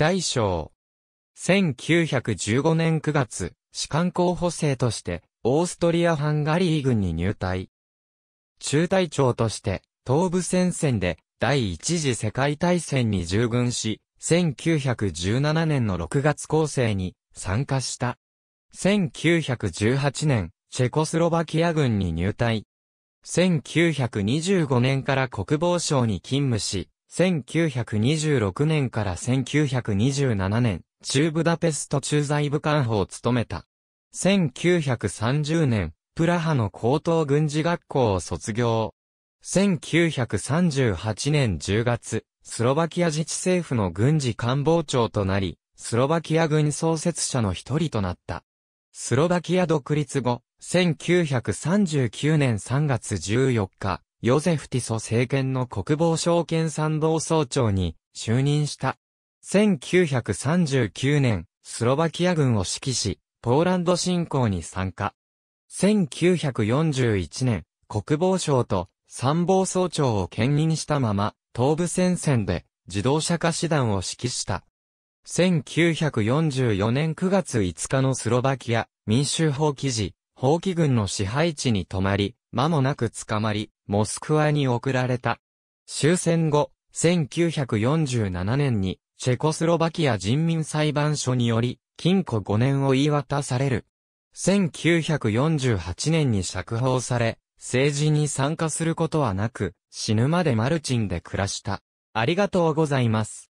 大将。1915年9月、士官候補生として、オーストリア・ハンガリー軍に入隊。中隊長として、東部戦線で、第一次世界大戦に従軍し、1917年の6月構成に参加した。1918年、チェコスロバキア軍に入隊。1925年から国防省に勤務し、1926年から1927年、中ブダペスト駐在部官補を務めた。1930年、プラハの高等軍事学校を卒業。1938年10月、スロバキア自治政府の軍事官房長となり、スロバキア軍創設者の一人となった。スロバキア独立後、1939年3月14日、ヨゼフ・ティソ政権の国防省検参同総長に就任した。1939年、スロバキア軍を指揮し、ポーランド侵攻に参加。1941年、国防省と参謀総長を兼任したまま、東部戦線で自動車化師団を指揮した。1944年9月5日のスロバキア民衆法記事、法規軍の支配地に泊まり、間もなく捕まり、モスクワに送られた。終戦後、1947年に、チェコスロバキア人民裁判所により、禁錮5年を言い渡される。1948年に釈放され、政治に参加することはなく、死ぬまでマルチンで暮らした。ありがとうございます。